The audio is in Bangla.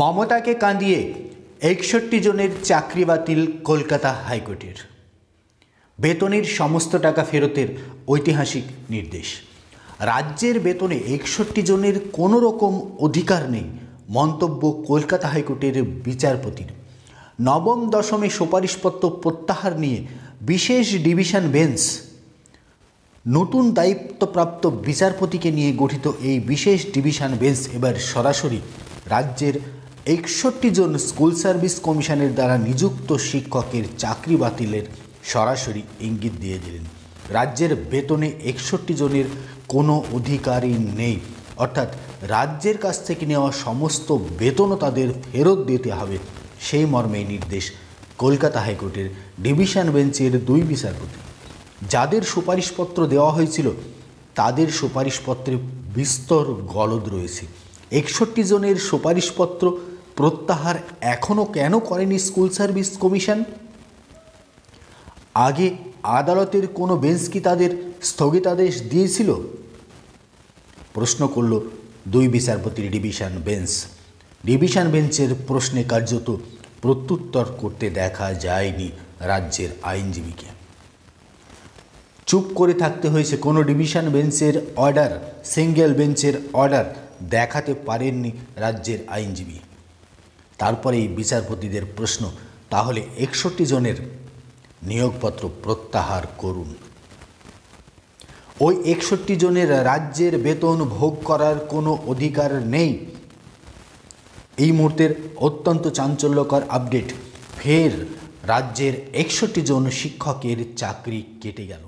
মমতাকে কাঁদিয়ে একষট্টি জনের চাকরি বাতিল কলকাতা হাইকোর্টের বেতনের সমস্ত টাকা ফেরতের ঐতিহাসিক নির্দেশ রাজ্যের বেতনে একষট্টি জনের কোনো রকম অধিকার নেই মন্তব্য কলকাতা হাইকোর্টের বিচারপতির নবম দশমে সুপারিশপত্র প্রত্যাহার নিয়ে বিশেষ ডিভিশন বেঞ্চ নতুন দায়িত্বপ্রাপ্ত বিচারপতিকে নিয়ে গঠিত এই বিশেষ ডিভিশন বেঞ্চ এবার সরাসরি রাজ্যের একষট্টি জন স্কুল সার্ভিস কমিশনের দ্বারা নিযুক্ত শিক্ষকের চাকরি বাতিলের সরাসরি ইঙ্গিত দিয়ে দিলেন রাজ্যের বেতনে একষট্টি জনের কোনো অধিকারই নেই অর্থাৎ রাজ্যের কাছ থেকে নেওয়া সমস্ত বেতনও তাদের ফেরত দিতে হবে সেই মর্মে নির্দেশ কলকাতা হাইকোর্টের ডিভিশন বেঞ্চের দুই বিচারপতি যাদের সুপারিশপত্র দেওয়া হয়েছিল তাদের সুপারিশপত্রে বিস্তর গলদ রয়েছে একষট্টি জনের সুপারিশপত্র প্রত্যাহার এখনও কেন করেনি স্কুল সার্ভিস কমিশন আগে আদালতের কোনো বেঞ্চ কি তাদের স্থগিতাদেশ দিয়েছিল প্রশ্ন করল দুই বিচারপতির ডিভিশন বেঞ্চ ডিভিশন বেঞ্চের প্রশ্নে কার্যত প্রত্যুত্তর করতে দেখা যায়নি রাজ্যের আইনজীবীকে চুপ করে থাকতে হয়েছে কোনো ডিভিশন বেঞ্চের অর্ডার সিঙ্গেল বেঞ্চের অর্ডার দেখাতে পারেননি রাজ্যের আইনজীবী তারপরে এই বিচারপতিদের প্রশ্ন তাহলে একষট্টি জনের নিয়োগপত্র প্রত্যাহার করুন ওই একষট্টি জনের রাজ্যের বেতন ভোগ করার কোনো অধিকার নেই এই মুহূর্তের অত্যন্ত চাঞ্চল্যকর আপডেট ফের রাজ্যের একষট্টি জন শিক্ষকের চাকরি কেটে গেল